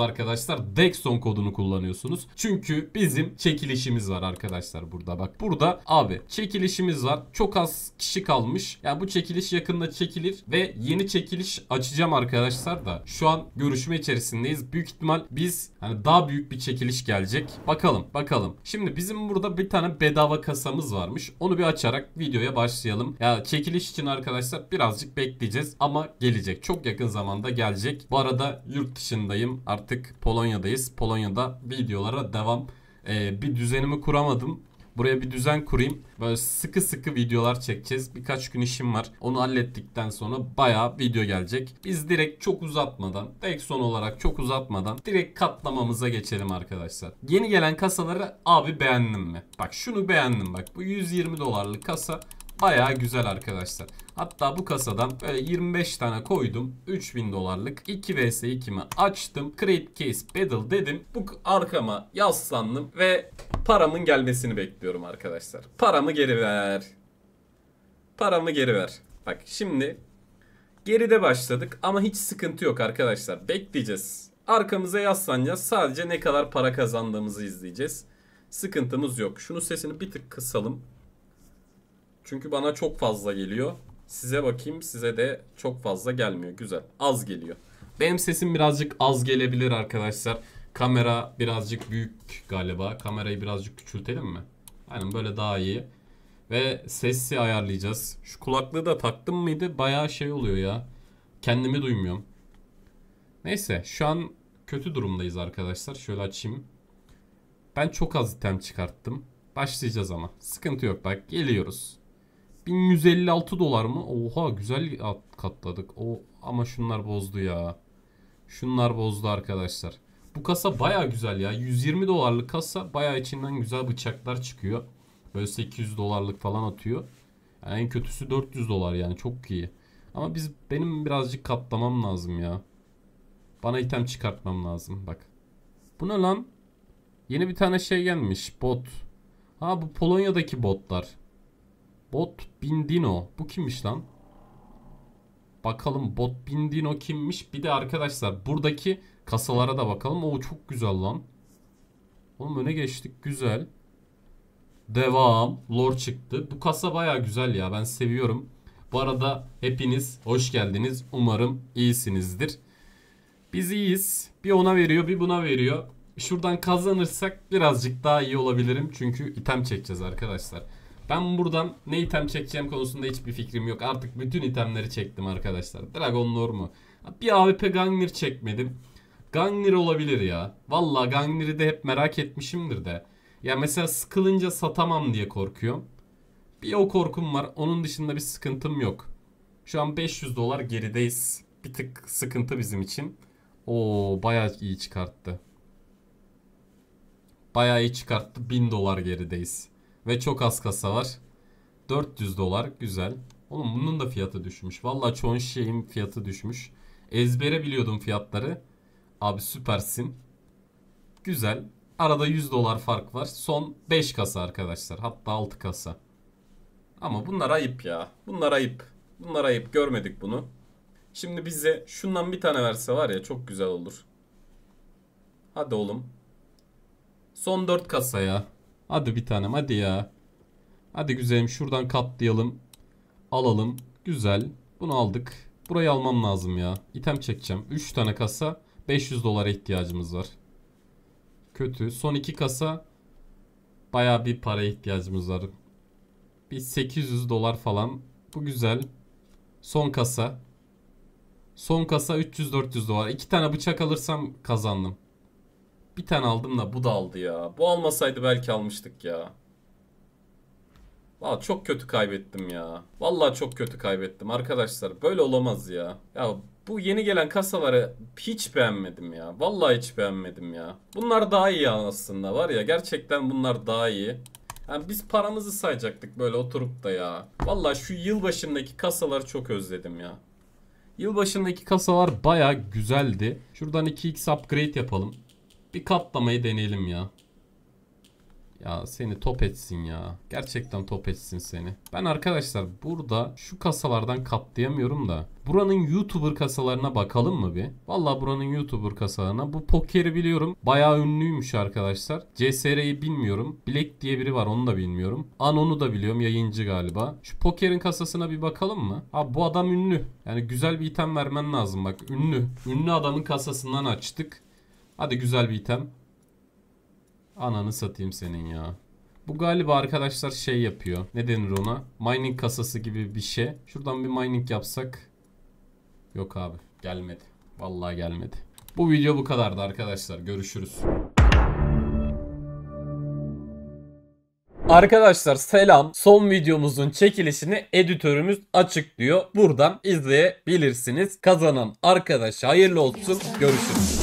arkadaşlar Dexon kodunu kullanıyorsunuz. Çünkü bizim çekilişimiz var arkadaşlar burada bak. Burada abi çekilişimiz var. Çok az kişi kalmış. Yani bu çekiliş yakında çekilir ve yeni çekiliş açacağım arkadaşlar da. Şu an görüşme içerisindeyiz. Büyük ihtimal biz hani daha büyük bir çekiliş gelecek. Bakalım bakalım. Şimdi bizim burada bir tane bedava kasamız varmış. Onu bir açarak videoya başlayalım. Ya çekiliş için arkadaşlar birazcık bekleyeceğiz ama gelecek. Çok yakın zamanda gelecek. Bu arada yurt dışındayım. Artık artık Polonya'dayız. Polonya'da videolara devam. Ee, bir düzenimi kuramadım. Buraya bir düzen kurayım. Böyle sıkı sıkı videolar çekeceğiz. Birkaç gün işim var. Onu hallettikten sonra bayağı video gelecek. Biz direkt çok uzatmadan, tek son olarak çok uzatmadan direkt katlamamıza geçelim arkadaşlar. Yeni gelen kasaları abi beğendim mi? Bak şunu beğendim bak. Bu 120 dolarlık kasa Baya güzel arkadaşlar. Hatta bu kasadan böyle 25 tane koydum. 3000 dolarlık 2 vs 2'mi açtım. Create case battle dedim. Bu arkama yaslandım ve paramın gelmesini bekliyorum arkadaşlar. Paramı geri ver. Paramı geri ver. Bak şimdi geride başladık ama hiç sıkıntı yok arkadaşlar. Bekleyeceğiz. Arkamıza yaslanacağız. Sadece ne kadar para kazandığımızı izleyeceğiz. Sıkıntımız yok. Şunu sesini bir tık kısalım. Çünkü bana çok fazla geliyor. Size bakayım size de çok fazla gelmiyor. Güzel. Az geliyor. Benim sesim birazcık az gelebilir arkadaşlar. Kamera birazcık büyük galiba. Kamerayı birazcık küçültelim mi? Aynen böyle daha iyi. Ve sesi ayarlayacağız. Şu kulaklığı da taktım mıydı? Bayağı şey oluyor ya. Kendimi duymuyorum. Neyse şu an kötü durumdayız arkadaşlar. Şöyle açayım. Ben çok az item çıkarttım. Başlayacağız ama. Sıkıntı yok bak geliyoruz. 4156 dolar mı? Oha güzel katladık. O ama şunlar bozdu ya. Şunlar bozdu arkadaşlar. Bu kasa baya güzel ya. 120 dolarlık kasa baya içinden güzel bıçaklar çıkıyor. Böyle 800 dolarlık falan atıyor. Yani en kötüsü 400 dolar yani çok iyi. Ama biz benim birazcık katlamam lazım ya. Bana item çıkartmam lazım bak. Bu ne lan? Yeni bir tane şey gelmiş bot. Ha bu Polonya'daki botlar. Bot Bindino. Bu kimmiş lan? Bakalım Bot Bindino kimmiş? Bir de arkadaşlar buradaki kasalara da bakalım. O çok güzel lan. Oğlum öne geçtik. Güzel. Devam. Lore çıktı. Bu kasa baya güzel ya. Ben seviyorum. Bu arada hepiniz hoş geldiniz. Umarım iyisinizdir. Biz iyiyiz. Bir ona veriyor bir buna veriyor. Şuradan kazanırsak birazcık daha iyi olabilirim. Çünkü item çekeceğiz arkadaşlar. Ben buradan ne item çekeceğim konusunda hiçbir fikrim yok. Artık bütün itemleri çektim arkadaşlar. Dragon Lore mu? Bir AWP Gangnir çekmedim. Gangnir olabilir ya. Valla Gangnir'i de hep merak etmişimdir de. Ya mesela sıkılınca satamam diye korkuyorum. Bir o korkum var. Onun dışında bir sıkıntım yok. Şu an 500 dolar gerideyiz. Bir tık sıkıntı bizim için. Oo bayağı iyi çıkarttı. Bayağı iyi çıkarttı. 1000 dolar gerideyiz. Ve çok az kasa var. 400 dolar güzel. Oğlum bunun da fiyatı düşmüş. Valla çoğun şeyin fiyatı düşmüş. Ezbere biliyordum fiyatları. Abi süpersin. Güzel. Arada 100 dolar fark var. Son 5 kasa arkadaşlar. Hatta 6 kasa. Ama bunlar ayıp ya. Bunlar ayıp. Bunlar ayıp. Görmedik bunu. Şimdi bize şundan bir tane verse var ya çok güzel olur. Hadi oğlum. Son 4 kasa ya. Hadi bir tanem hadi ya. Hadi güzelim şuradan katlayalım. Alalım. Güzel. Bunu aldık. Burayı almam lazım ya. İtem çekeceğim. 3 tane kasa 500 dolara ihtiyacımız var. Kötü. Son 2 kasa baya bir para ihtiyacımız var. Bir 800 dolar falan. Bu güzel. Son kasa. Son kasa 300-400 dolar. 2 tane bıçak alırsam kazandım. Bir tane aldım da bu da aldı ya. Bu almasaydı belki almıştık ya. Valla çok kötü kaybettim ya. Valla çok kötü kaybettim arkadaşlar. Böyle olamaz ya. Ya bu yeni gelen kasaları hiç beğenmedim ya. Valla hiç beğenmedim ya. Bunlar daha iyi aslında var ya. Gerçekten bunlar daha iyi. Yani biz paramızı sayacaktık böyle oturup da ya. Valla şu yılbaşındaki kasaları çok özledim ya. Yılbaşındaki kasalar baya güzeldi. Şuradan 2x upgrade yapalım. Bir katlamayı deneyelim ya. Ya seni top etsin ya. Gerçekten top etsin seni. Ben arkadaşlar burada şu kasalardan katlayamıyorum da. Buranın YouTuber kasalarına bakalım mı bir? Vallahi buranın YouTuber kasalarına. Bu pokeri biliyorum. Bayağı ünlüymüş arkadaşlar. CSR'yi bilmiyorum. Black diye biri var onu da bilmiyorum. Anon'u da biliyorum. Yayıncı galiba. Şu pokerin kasasına bir bakalım mı? Abi bu adam ünlü. Yani güzel bir item vermen lazım bak. Ünlü. Ünlü adamın kasasından açtık. Hadi güzel bir item. Ananı satayım senin ya. Bu galiba arkadaşlar şey yapıyor. Ne denir ona? Mining kasası gibi bir şey. Şuradan bir mining yapsak. Yok abi gelmedi. Vallahi gelmedi. Bu video bu kadardı arkadaşlar. Görüşürüz. Arkadaşlar selam. Son videomuzun çekilişini editörümüz açıklıyor. Buradan izleyebilirsiniz. Kazanan arkadaş hayırlı olsun. Görüşürüz.